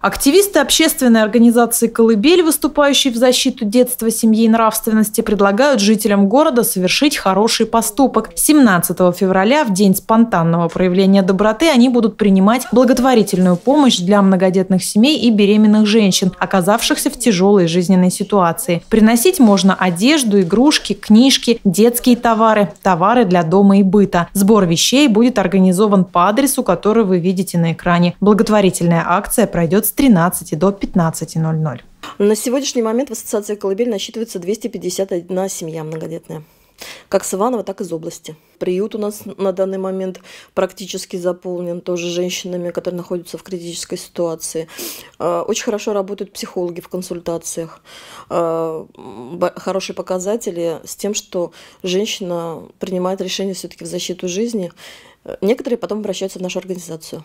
Активисты общественной организации «Колыбель», выступающие в защиту детства, семьи и нравственности, предлагают жителям города совершить хороший поступок. 17 февраля, в день спонтанного проявления доброты, они будут принимать благотворительную помощь для многодетных семей и беременных женщин, оказавшихся в тяжелой жизненной ситуации. Приносить можно одежду, игрушки, книжки, детские товары, товары для дома и быта. Сбор вещей будет организован по адресу, который вы видите на экране. Благотворительная акция пройдет с 13 до 15.00. На сегодняшний момент в ассоциации «Колыбель» насчитывается 251 семья многодетная. Как с Иванова, так и из области. Приют у нас на данный момент практически заполнен тоже женщинами, которые находятся в критической ситуации. Э, очень хорошо работают психологи в консультациях. Э, хорошие показатели с тем, что женщина принимает решение все-таки в защиту жизни. Э, некоторые потом обращаются в нашу организацию.